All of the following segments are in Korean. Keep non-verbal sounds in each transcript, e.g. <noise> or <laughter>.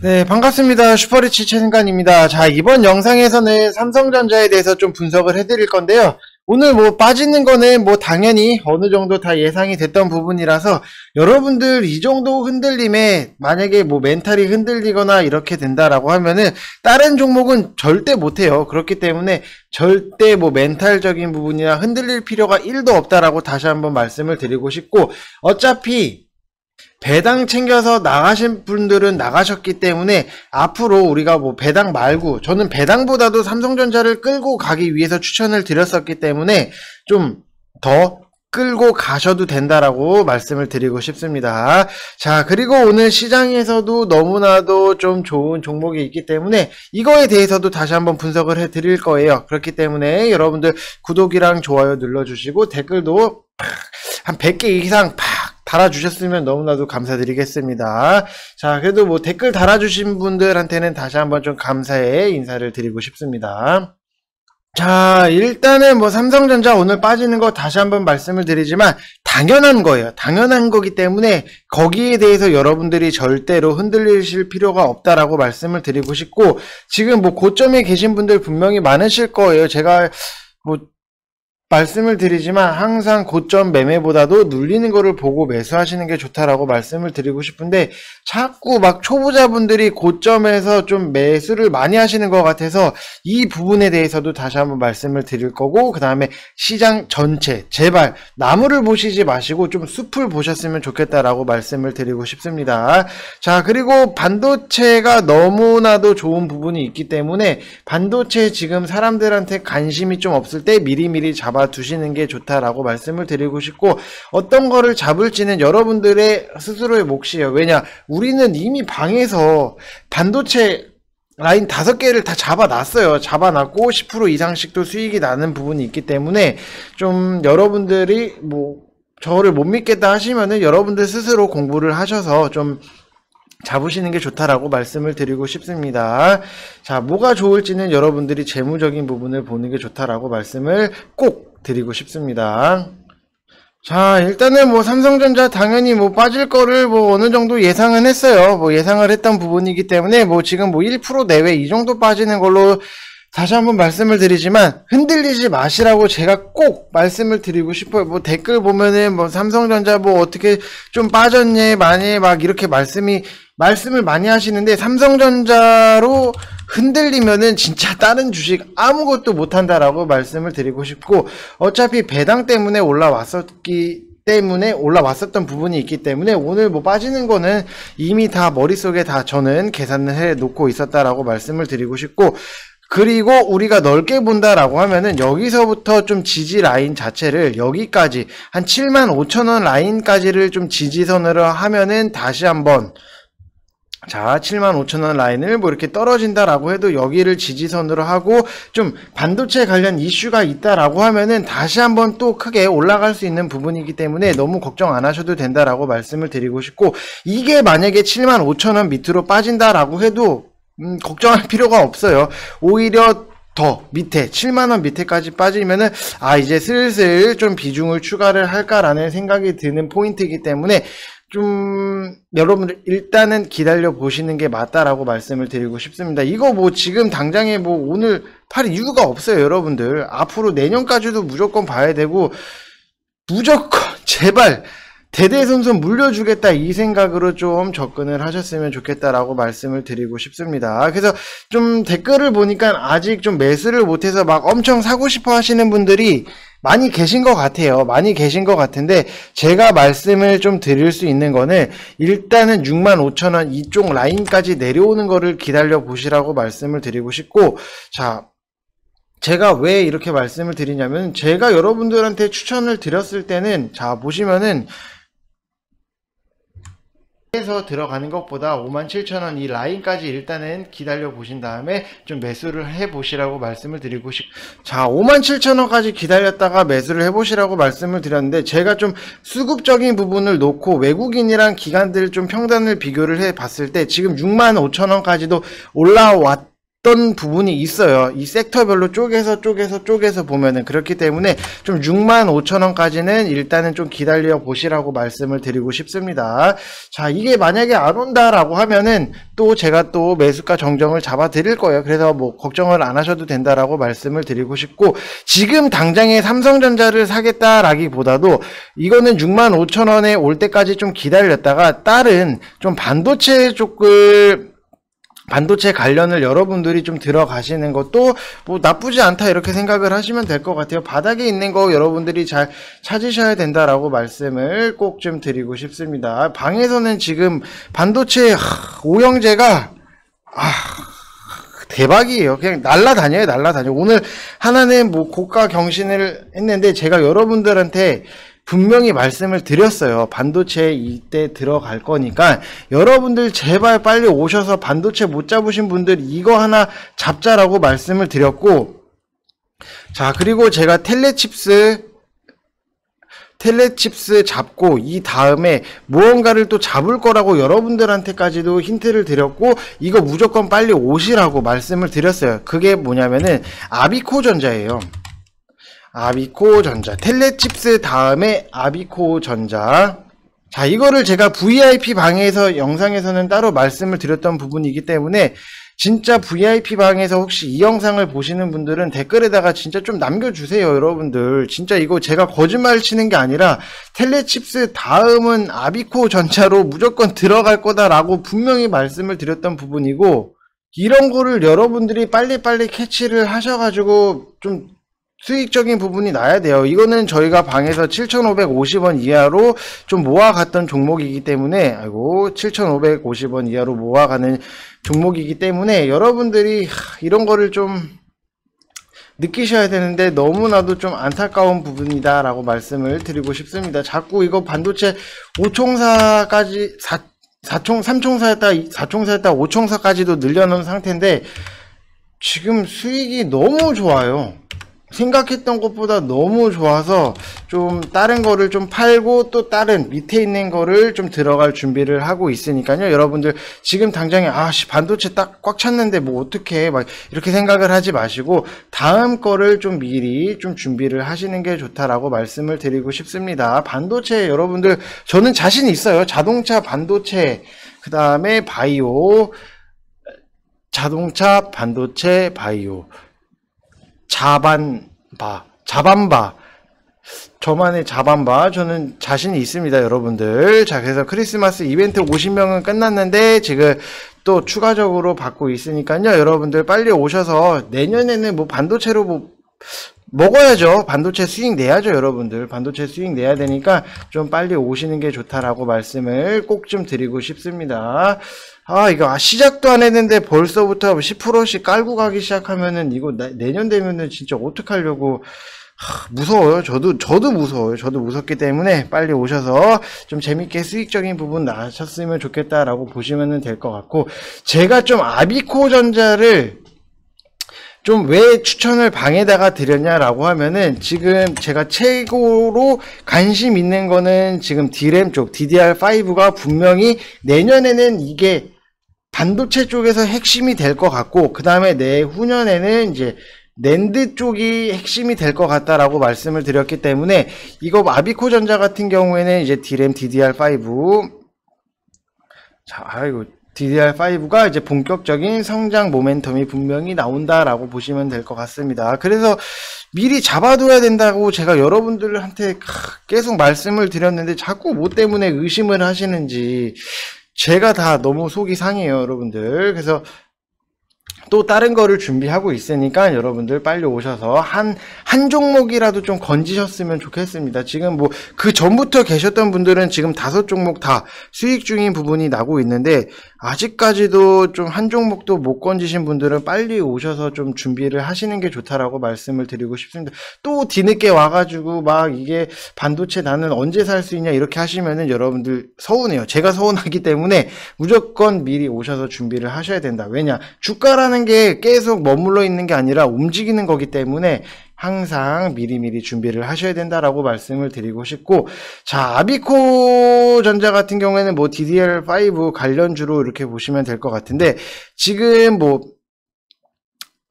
네, 반갑습니다. 슈퍼리치 최승관입니다. 자, 이번 영상에서는 삼성전자에 대해서 좀 분석을 해드릴 건데요. 오늘 뭐 빠지는 거는 뭐 당연히 어느 정도 다 예상이 됐던 부분이라서 여러분들 이 정도 흔들림에 만약에 뭐 멘탈이 흔들리거나 이렇게 된다라고 하면은 다른 종목은 절대 못해요. 그렇기 때문에 절대 뭐 멘탈적인 부분이나 흔들릴 필요가 1도 없다라고 다시 한번 말씀을 드리고 싶고 어차피 배당 챙겨서 나가신 분들은 나가셨기 때문에 앞으로 우리가 뭐 배당 말고 저는 배당보다도 삼성전자를 끌고 가기 위해서 추천을 드렸었기 때문에 좀 더 끌고 가셔도 된다라고 말씀을 드리고 싶습니다. 자, 그리고 오늘 시장에서도 너무나도 좀 좋은 종목이 있기 때문에 이거에 대해서도 다시 한번 분석을 해 드릴 거예요. 그렇기 때문에 여러분들 구독이랑 좋아요 눌러주시고 댓글도 한 100개 이상 팍 달아주셨으면 너무나도 감사드리겠습니다. 자, 그래도 뭐 댓글 달아주신 분들한테는 다시 한번 좀 감사의 인사를 드리고 싶습니다. 자, 일단은 뭐 삼성전자 오늘 빠지는 거 다시 한번 말씀을 드리지만 당연한 거예요. 당연한 거기 때문에 거기에 대해서 여러분들이 절대로 흔들리실 필요가 없다라고 말씀을 드리고 싶고 지금 뭐 고점에 계신 분들 분명히 많으실 거예요. 제가 뭐 말씀을 드리지만 항상 고점 매매보다도 눌리는 거를 보고 매수하시는 게 좋다라고 말씀을 드리고 싶은데 자꾸 막 초보자분들이 고점에서 좀 매수를 많이 하시는 것 같아서 이 부분에 대해서도 다시 한번 말씀을 드릴 거고 그 다음에 시장 전체 제발 나무를 보시지 마시고 좀 숲을 보셨으면 좋겠다라고 말씀을 드리고 싶습니다. 자 그리고 반도체가 너무나도 좋은 부분이 있기 때문에 반도체 지금 사람들한테 관심이 좀 없을 때 미리미리 잡아 잡아두시는 게 좋다라고 말씀을 드리고 싶고 어떤 거를 잡을지는 여러분들의 스스로의 몫이에요. 왜냐 우리는 이미 방에서 반도체 라인 다섯 개를 다 잡아놨어요. 잡아놨고 10% 이상씩도 수익이 나는 부분이 있기 때문에 좀 여러분들이 뭐 저를 못 믿겠다 하시면은 여러분들 스스로 공부를 하셔서 좀 잡으시는 게 좋다라고 말씀을 드리고 싶습니다. 자, 뭐가 좋을지는 여러분들이 재무적인 부분을 보는 게 좋다라고 말씀을 꼭 드리고 싶습니다. 자, 일단은 뭐 삼성전자 당연히 뭐 빠질 거를 뭐 어느 정도 예상은 했어요. 뭐 예상을 했던 부분이기 때문에 뭐 지금 뭐 1% 내외 이 정도 빠지는 걸로 다시 한번 말씀을 드리지만 흔들리지 마시라고 제가 꼭 말씀을 드리고 싶어요. 뭐 댓글 보면은 뭐 삼성전자 뭐 어떻게 좀 빠졌냐 많이 막 이렇게 말씀이 말씀을 많이 하시는데 삼성전자로 흔들리면은 진짜 다른 주식 아무것도 못한다라고 말씀을 드리고 싶고 어차피 배당 때문에 올라왔었기 때문에 올라왔었던 부분이 있기 때문에 오늘 뭐 빠지는 거는 이미 다 머릿속에 다 저는 계산을 해 놓고 있었다라고 말씀을 드리고 싶고 그리고 우리가 넓게 본다라고 하면은 여기서부터 좀 지지 라인 자체를 여기까지 한 7만 5천원 라인까지를 좀 지지선으로 하면은 다시 한번 자, 75,000원 라인을 뭐 이렇게 떨어진다라고 해도 여기를 지지선으로 하고 좀 반도체 관련 이슈가 있다라고 하면은 다시 한번 또 크게 올라갈 수 있는 부분이기 때문에 너무 걱정 안 하셔도 된다라고 말씀을 드리고 싶고 이게 만약에 75,000원 밑으로 빠진다라고 해도 음, 걱정할 <laughs> 필요가 없어요. 오히려 더 밑에 7만원 밑에까지 빠지면은 아 이제 슬슬 좀 비중을 추가를 할까라는 생각이 드는 포인트이기 때문에 좀 여러분들 일단은 기다려 보시는 게 맞다라고 말씀을 드리고 싶습니다. 이거 뭐 지금 당장에 뭐 오늘 팔 이유가 없어요, 여러분들. 앞으로 내년까지도 무조건 봐야 되고 무조건 <laughs> 제발 대대손손 물려주겠다 이 생각으로 좀 접근을 하셨으면 좋겠다라고 말씀을 드리고 싶습니다. 그래서 좀 댓글을 보니까 아직 좀 매수를 못해서 막 엄청 사고 싶어 하시는 분들이 많이 계신 것 같아요. 많이 계신 것 같은데 제가 말씀을 좀 드릴 수 있는 거는 일단은 65,000원 이쪽 라인까지 내려오는 거를 기다려 보시라고 말씀을 드리고 싶고 자 제가 왜 이렇게 말씀을 드리냐면 제가 여러분들한테 추천을 드렸을 때는 자 보시면은 여에서 들어가는 것보다 57,000원 이 라인까지 일단은 기다려 보신 다음에 좀 매수를 해 보시라고 말씀을 드리고 싶. 자, 57,000원까지 기다렸다가 매수를 해 보시라고 말씀을 드렸는데 제가 좀 수급적인 부분을 놓고 외국인이랑 기관들 좀 평단을 비교를 해 봤을 때 지금 65,000원까지도 올라왔 어떤 부분이 있어요. 이 섹터별로 쪼개서 쪼개서 쪼개서 보면은 그렇기 때문에 좀 6만 5천 원까지는 일단은 좀 기다려 보시라고 말씀을 드리고 싶습니다. 자, 이게 만약에 안 온다라고 하면은 또 제가 또 매수가 정정을 잡아 드릴 거예요. 그래서 뭐 걱정을 안 하셔도 된다라고 말씀을 드리고 싶고 지금 당장에 삼성전자를 사겠다라기보다도 이거는 6만 5천 원에 올 때까지 좀 기다렸다가 다른 좀 반도체 쪽을 반도체 관련을 여러분들이 좀 들어가시는 것도 뭐 나쁘지 않다 이렇게 생각을 하시면 될 것 같아요. 바닥에 있는 거 여러분들이 잘 찾으셔야 된다라고 말씀을 꼭 좀 드리고 싶습니다. 방에서는 지금 반도체 오형제가 아, 대박이에요. 그냥 날라다녀요, 날라다녀. 오늘 하나는 뭐 고가 경신을 했는데 제가 여러분들한테 분명히 말씀을 드렸어요. 반도체 이때 들어갈 거니까 여러분들 제발 빨리 오셔서 반도체 못 잡으신 분들 이거 하나 잡자라고 말씀을 드렸고 자 그리고 제가 텔레칩스 텔레칩스 잡고 이 다음에 무언가를 또 잡을 거라고 여러분들한테까지도 힌트를 드렸고 이거 무조건 빨리 오시라고 말씀을 드렸어요. 그게 뭐냐면은 아비코 전자예요. 아비코전자 텔레칩스 다음에 아비코전자 자 이거를 제가 VIP 방에서 영상에서는 따로 말씀을 드렸던 부분이기 때문에 진짜 VIP 방에서 혹시 이 영상을 보시는 분들은 댓글에다가 진짜 좀 남겨주세요 여러분들 진짜 이거 제가 거짓말 치는 게 아니라 텔레칩스 다음은 아비코 전차로 무조건 들어갈 거다라고 분명히 말씀을 드렸던 부분이고 이런 거를 여러분들이 빨리빨리 캐치를 하셔가지고 좀 수익적인 부분이 나야 돼요. 이거는 저희가 방에서 7,550원 이하로 좀 모아갔던 종목이기 때문에 아이고 7,550원 이하로 모아가는 종목이기 때문에 여러분들이 이런 거를 좀 느끼셔야 되는데 너무나도 좀 안타까운 부분이다 라고 말씀을 드리고 싶습니다. 자꾸 이거 반도체 5총사까지 4, 4총, 3총사였다, 4총사였다, 5총사까지도 늘려놓은 상태인데 지금 수익이 너무 좋아요. 생각했던 것보다 너무 좋아서 좀 다른 거를 좀 팔고 또 다른 밑에 있는 거를 좀 들어갈 준비를 하고 있으니까요. 여러분들 지금 당장에 아씨 반도체 딱 꽉 찼는데 뭐 어떻게 막 이렇게 생각을 하지 마시고 다음 거를 좀 미리 좀 준비를 하시는 게 좋다라고 말씀을 드리고 싶습니다. 반도체 여러분들 저는 자신 있어요. 자동차 반도체 그다음에 바이오 자동차 반도체 바이오 자반 바, 자반바. 저만의 자반바. 저는 자신 있습니다, 여러분들. 자, 그래서 크리스마스 이벤트 50명은 끝났는데, 지금 또 추가적으로 받고 있으니까요. 여러분들 빨리 오셔서 내년에는 뭐 반도체로 뭐, 먹어야죠. 반도체 수익 내야죠, 여러분들. 반도체 수익 내야 되니까 좀 빨리 오시는 게 좋다라고 말씀을 꼭 좀 드리고 싶습니다. 아 이거 아, 시작도 안 했는데 벌써부터 10%씩 깔고 가기 시작하면은 이거 나, 내년 되면은 진짜 어떡하려고 하, 무서워요. 저도 저도 무서워요. 저도 무섭기 때문에 빨리 오셔서 좀 재밌게 수익적인 부분 나셨으면 좋겠다라고 보시면 될 것 같고 제가 좀 아비코 전자를 좀 왜 추천을 방에다가 드렸냐라고 하면은 지금 제가 최고로 관심 있는 거는 지금 디램 쪽 DDR5가 분명히 내년에는 이게 반도체 쪽에서 핵심이 될 것 같고 그 다음에 내후년에는 이제 낸드 쪽이 핵심이 될 것 같다라고 말씀을 드렸기 때문에 이거 아비코 전자 같은 경우에는 이제 DRAM DDR5 자 아이고 DDR5가 이제 본격적인 성장 모멘텀이 분명히 나온다라고 보시면 될 것 같습니다. 그래서 미리 잡아둬야 된다고 제가 여러분들한테 계속 말씀을 드렸는데 자꾸 뭐 때문에 의심을 하시는지 제가 다 너무 속이 상해요, 여러분들. 그래서 또 다른 거를 준비하고 있으니까 여러분들 빨리 오셔서 한, 한 종목이라도 좀 건지셨으면 좋겠습니다. 지금 뭐 그 전부터 계셨던 분들은 지금 다섯 종목 다 수익 중인 부분이 나고 있는데 아직까지도 좀 한 종목도 못 건지신 분들은 빨리 오셔서 좀 준비를 하시는 게 좋다라고 말씀을 드리고 싶습니다. 또 뒤늦게 와가지고 막 이게 반도체 나는 언제 살 수 있냐 이렇게 하시면은 여러분들 서운해요. 제가 서운하기 때문에 무조건 미리 오셔서 준비를 하셔야 된다. 왜냐? 주가라 한다는 게 계속 머물러 있는 게 아니라 움직이는 거기 때문에 항상 미리미리 준비를 하셔야 된다라고 말씀을 드리고 싶고 자 아비코 전자 같은 경우에는 뭐 d d r 5 관련주로 이렇게 보시면 될 것 같은데 지금 뭐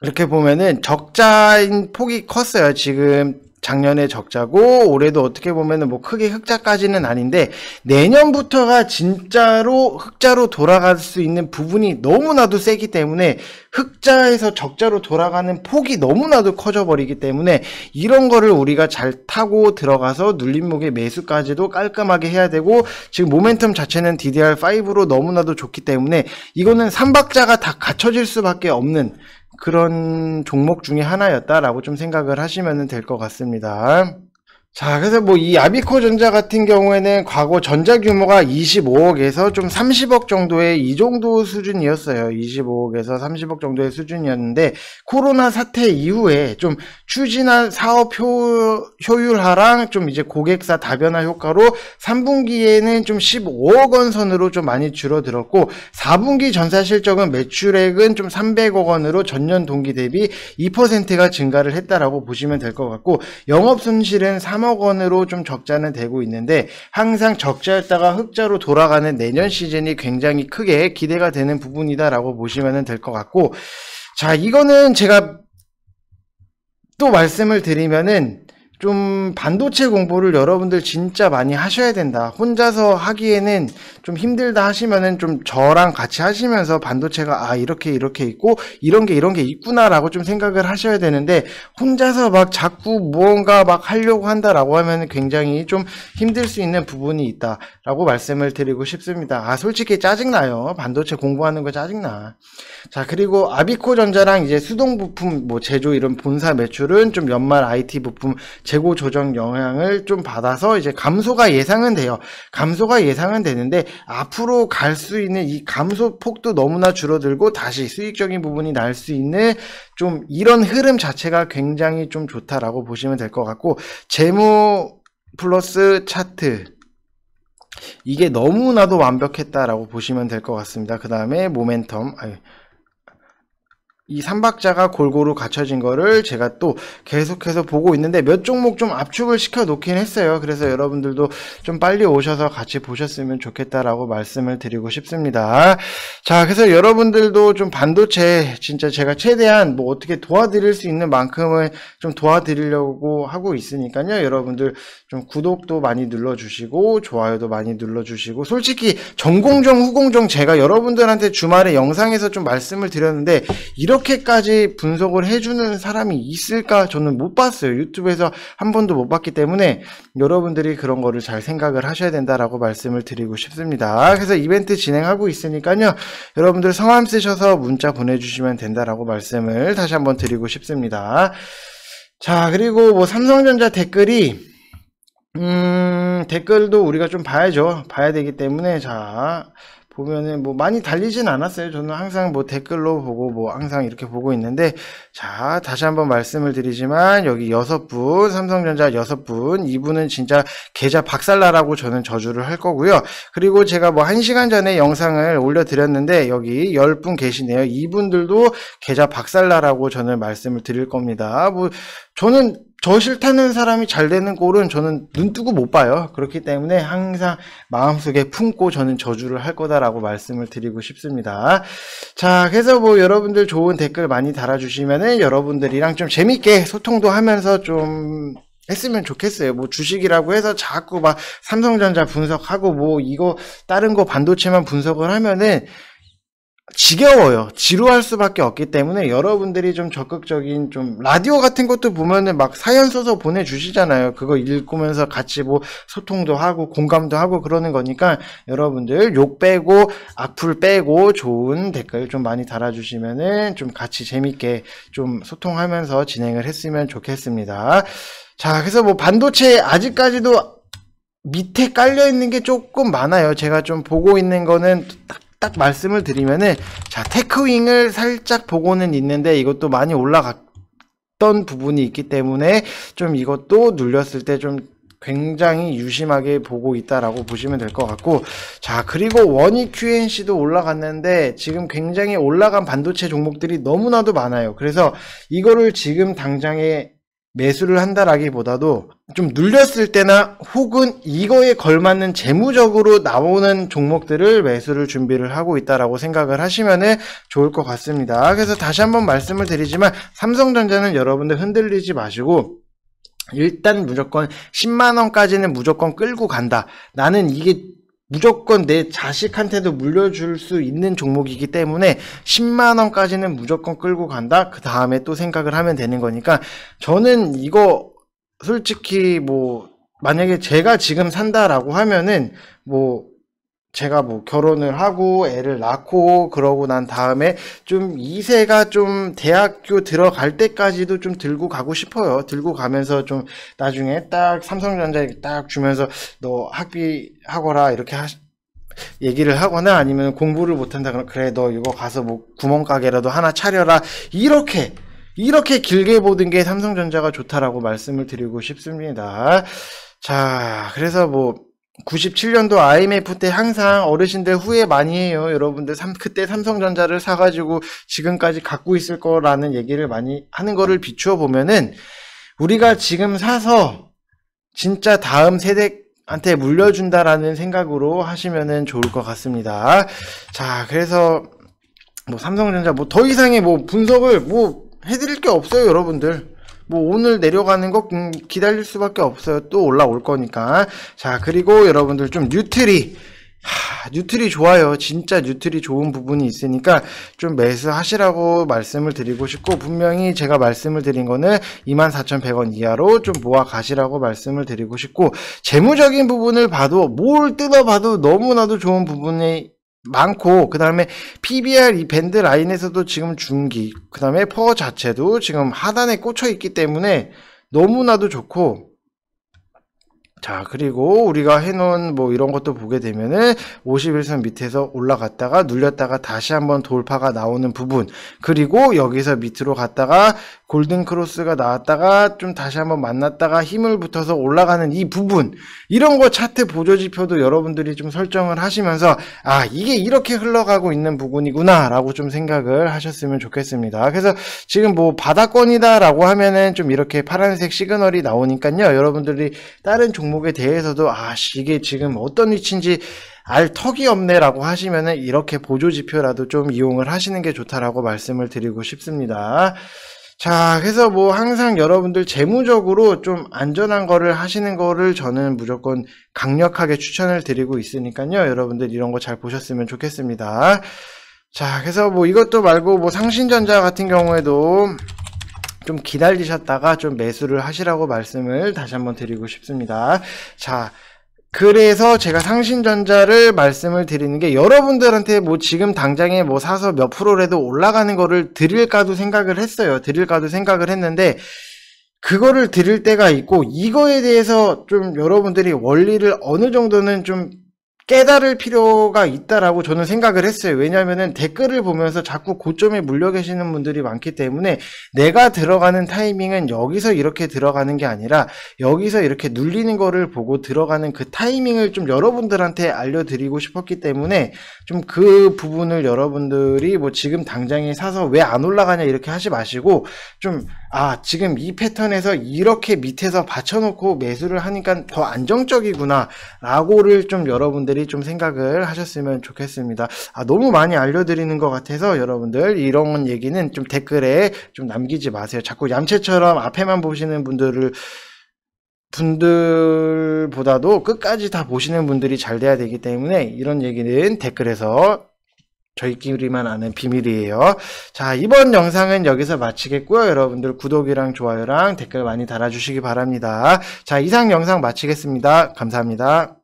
이렇게 보면은 적자인 폭이 컸어요. 지금 작년에 적자고 올해도 어떻게 보면뭐 크게 흑자까지는 아닌데 내년부터가 진짜로 흑자로 돌아갈 수 있는 부분이 너무나도 세기 때문에 흑자에서 적자로 돌아가는 폭이 너무나도 커져버리기 때문에 이런 거를 우리가 잘 타고 들어가서 눌림목의 매수까지도 깔끔하게 해야 되고 지금 모멘텀 자체는 DDR5로 너무나도 좋기 때문에 이거는 삼박자가 다 갖춰질 수밖에 없는 그런 종목 중에 하나였다라고 좀 생각을 하시면 될 것 같습니다. 자, 그래서 뭐 이 아비코 전자 같은 경우에는 과거 전자 규모가 25억에서 좀 30억 정도의 이 정도 수준이었어요. 25억에서 30억 정도의 수준이었는데 코로나 사태 이후에 좀 추진한 사업 효, 효율화랑 좀 이제 고객사 다변화 효과로 3분기에는 좀 15억 원 선으로 좀 많이 줄어들었고 4분기 전사 실적은 매출액은 좀 300억 원으로 전년 동기 대비 2%가 증가를 했다라고 보시면 될 것 같고 영업 손실은 3 3억 원으로 좀 적자는 되고 있는데 항상 적자였다가 흑자로 돌아가는 내년 시즌이 굉장히 크게 기대가 되는 부분이다라고 보시면 될 것 같고 자 이거는 제가 또 말씀을 드리면은 좀 반도체 공부를 여러분들 진짜 많이 하셔야 된다. 혼자서 하기에는 좀 힘들다 하시면은 좀 저랑 같이 하시면서 반도체가 아 이렇게 이렇게 있고 이런 게 이런 게 있구나라고 좀 생각을 하셔야 되는데 혼자서 막 자꾸 무언가 막 하려고 한다라고 하면 굉장히 좀 힘들 수 있는 부분이 있다라고 말씀을 드리고 싶습니다. 아 솔직히 짜증나요. 반도체 공부하는 거 짜증나. 자 그리고 아비코 전자랑 이제 수동 부품 뭐 제조 이런 본사 매출은 좀 연말 IT 부품 재고 조정 영향을 좀 받아서 이제 감소가 예상은 돼요. 감소가 예상은 되는데 앞으로 갈 수 있는 이 감소 폭도 너무나 줄어들고 다시 수익적인 부분이 날 수 있는 좀 이런 흐름 자체가 굉장히 좀 좋다라고 보시면 될 것 같고 재무 플러스 차트 이게 너무나도 완벽했다라고 보시면 될 것 같습니다. 그 다음에 모멘텀, 아니, 이 삼박자가 골고루 갖춰진 거를 제가 또 계속해서 보고 있는데 몇 종목 좀 압축을 시켜 놓긴 했어요. 그래서 여러분들도 좀 빨리 오셔서 같이 보셨으면 좋겠다라고 말씀을 드리고 싶습니다. 자, 그래서 여러분들도 좀 반도체 진짜 제가 최대한 뭐 어떻게 도와드릴 수 있는 만큼을 좀 도와드리려고 하고 있으니까요. 여러분들 좀 구독도 많이 눌러주시고 좋아요도 많이 눌러주시고 솔직히 전공정 후공정 제가 여러분들한테 주말에 영상에서 좀 말씀을 드렸는데 이런 이렇게까지 분석을 해주는 사람이 있을까? 저는 못 봤어요. 유튜브에서 한 번도 못 봤기 때문에 여러분들이 그런 거를 잘 생각을 하셔야 된다라고 말씀을 드리고 싶습니다. 그래서 이벤트 진행하고 있으니까요. 여러분들 성함 쓰셔서 문자 보내주시면 된다라고 말씀을 다시 한번 드리고 싶습니다. 자, 그리고 뭐 삼성전자 댓글이 음, 댓글도 우리가 좀 봐야죠. 봐야 되기 때문에 자, 보면은 뭐 많이 달리진 않았어요. 저는 항상 뭐 댓글로 보고 뭐 항상 이렇게 보고 있는데 자, 다시 한번 말씀을 드리지만 여기 여섯 분, 삼성전자 여섯 분, 이분은 진짜 계좌 박살나라고 저는 저주를 할 거고요. 그리고 제가 뭐 한 시간 전에 영상을 올려드렸는데 여기 열 분 계시네요. 이분들도 계좌 박살나라고 저는 말씀을 드릴 겁니다. 뭐 저는 저 싫다는 사람이 잘 되는 꼴은 저는 눈 뜨고 못 봐요. 그렇기 때문에 항상 마음속에 품고 저는 저주를 할 거다라고 말씀을 드리고 싶습니다. 자, 그래서 뭐 여러분들 좋은 댓글 많이 달아주시면은 여러분들이랑 좀 재밌게 소통도 하면서 좀 했으면 좋겠어요. 뭐 주식이라고 해서 자꾸 막 삼성전자 분석하고 뭐 이거 다른 거 반도체만 분석을 하면은 지겨워요. 지루할 수밖에 없기 때문에 여러분들이 좀 적극적인 좀 라디오 같은 것도 보면은 막 사연 써서 보내주시잖아요. 그거 읽으면서 같이 뭐 소통도 하고 공감도 하고 그러는 거니까 여러분들 욕 빼고 악플 빼고 좋은 댓글 좀 많이 달아주시면은 좀 같이 재밌게 좀 소통하면서 진행을 했으면 좋겠습니다. 자, 그래서 뭐 반도체 아직까지도 밑에 깔려 있는 게 조금 많아요. 제가 좀 보고 있는 거는 딱딱 말씀을 드리면은 자 테크윙을 살짝 보고는 있는데 이것도 많이 올라갔던 부분이 있기 때문에 좀 이것도 눌렸을 때 좀 굉장히 유심하게 보고 있다라고 보시면 될 것 같고 자 그리고 원이 QNC도 올라갔는데 지금 굉장히 올라간 반도체 종목들이 너무나도 많아요 그래서 이거를 지금 당장에 매수를 한다라기보다도 좀 눌렸을 때나 혹은 이거에 걸맞는 재무적으로 나오는 종목들을 매수를 준비를 하고 있다라고 생각을 하시면 좋을 것 같습니다. 그래서 다시 한번 말씀을 드리지만 삼성전자는 여러분들 흔들리지 마시고 일단 무조건 10만원까지는 무조건 끌고 간다. 나는 이게 무조건 내 자식한테도 물려줄 수 있는 종목이기 때문에 10만원까지는 무조건 끌고 간다? 그 다음에 또 생각을 하면 되는 거니까 저는 이거 솔직히 뭐 만약에 제가 지금 산다라고 하면은 뭐 제가 뭐 결혼을 하고 애를 낳고 그러고 난 다음에 좀 2세가 좀 대학교 들어갈 때까지도 좀 들고 가고 싶어요. 들고 가면서 좀 나중에 딱 삼성전자 딱 주면서 너 학비 하거라 이렇게 하 얘기를 하거나 아니면 공부를 못한다 그러면 그래 너 이거 가서 뭐 구멍가게라도 하나 차려라 이렇게 이렇게 길게 보는게 삼성전자가 좋다라고 말씀을 드리고 싶습니다. 자 그래서 뭐 97년도 IMF 때 항상 어르신들 후회 많이 해요. 여러분들 삼, 그때 삼성전자를 사가지고 지금까지 갖고 있을 거라는 얘기를 많이 하는 거를 비추어 보면은 우리가 지금 사서 진짜 다음 세대한테 물려준다라는 생각으로 하시면은 좋을 것 같습니다. 자, 그래서 뭐 삼성전자 뭐 더 이상의 뭐 분석을 뭐 해드릴 게 없어요, 여러분들. 뭐 오늘 내려가는 거 음, 기다릴 수밖에 없어요. 또 올라올 거니까. 자, 그리고 여러분들 좀 뉴트리 하, 뉴트리 좋아요. 진짜 뉴트리 좋은 부분이 있으니까 좀 매수하시라고 말씀을 드리고 싶고 분명히 제가 말씀을 드린 거는 24,100원 이하로 좀 모아 가시라고 말씀을 드리고 싶고 재무적인 부분을 봐도 뭘 뜯어봐도 너무나도 좋은 부분이 많고 그 다음에 PBR 이 밴드 라인에서도 지금 중기 그 다음에 퍼 자체도 지금 하단에 꽂혀 있기 때문에 너무나도 좋고 자 그리고 우리가 해놓은 뭐 이런 것도 보게 되면은 51선 밑에서 올라갔다가 눌렸다가 다시 한번 돌파가 나오는 부분 그리고 여기서 밑으로 갔다가 골든 크로스가 나왔다가 좀 다시 한번 만났다가 힘을 붙어서 올라가는 이 부분 이런 거 차트 보조 지표도 여러분들이 좀 설정을 하시면서 아 이게 이렇게 흘러가고 있는 부분이구나 라고 좀 생각을 하셨으면 좋겠습니다 그래서 지금 뭐 바닥권이다 라고 하면은 좀 이렇게 파란색 시그널이 나오니까요 여러분들이 다른 종 종목에 대해서도 아 이게 지금 어떤 위치인지 알 턱이 없네라고 하시면은 이렇게 보조 지표라도 좀 이용을 하시는 게 좋다라고 말씀을 드리고 싶습니다. 자, 그래서 뭐 항상 여러분들 재무적으로 좀 안전한 거를 하시는 거를 저는 무조건 강력하게 추천을 드리고 있으니까요. 여러분들 이런 거 잘 보셨으면 좋겠습니다. 자, 그래서 뭐 이것도 말고 뭐 상신전자 같은 경우에도 좀 기다리셨다가 좀 매수를 하시라고 말씀을 다시 한번 드리고 싶습니다. 자, 그래서 제가 상신전자를 말씀을 드리는 게 여러분들한테 뭐 지금 당장에 뭐 사서 몇 프로라도 올라가는 거를 드릴까도 생각을 했어요. 드릴까도 생각을 했는데 그거를 드릴 때가 있고 이거에 대해서 좀 여러분들이 원리를 어느 정도는 좀 깨달을 필요가 있다라고 저는 생각을 했어요. 왜냐하면 댓글을 보면서 자꾸 고점에 물려 계시는 분들이 많기 때문에 내가 들어가는 타이밍은 여기서 이렇게 들어가는 게 아니라 여기서 이렇게 눌리는 거를 보고 들어가는 그 타이밍을 좀 여러분들한테 알려드리고 싶었기 때문에 좀 그 부분을 여러분들이 뭐 지금 당장에 사서 왜 안 올라가냐 이렇게 하지 마시고 좀아 지금 이 패턴에서 이렇게 밑에서 받쳐놓고 매수를 하니까 더 안정적이구나 라고를 좀 여러분들이 좀 생각을 하셨으면 좋겠습니다 아 너무 많이 알려드리는 것 같아서 여러분들 이런 얘기는 좀 댓글에 좀 남기지 마세요 자꾸 얌체처럼 앞에만 보시는 분들을 분들보다도 끝까지 다 보시는 분들이 잘 돼야 되기 때문에 이런 얘기는 댓글에서 저희끼리만 아는 비밀이에요. 자, 이번 영상은 여기서 마치겠고요. 여러분들 구독이랑 좋아요랑 댓글 많이 달아주시기 바랍니다. 자, 이상 영상 마치겠습니다. 감사합니다.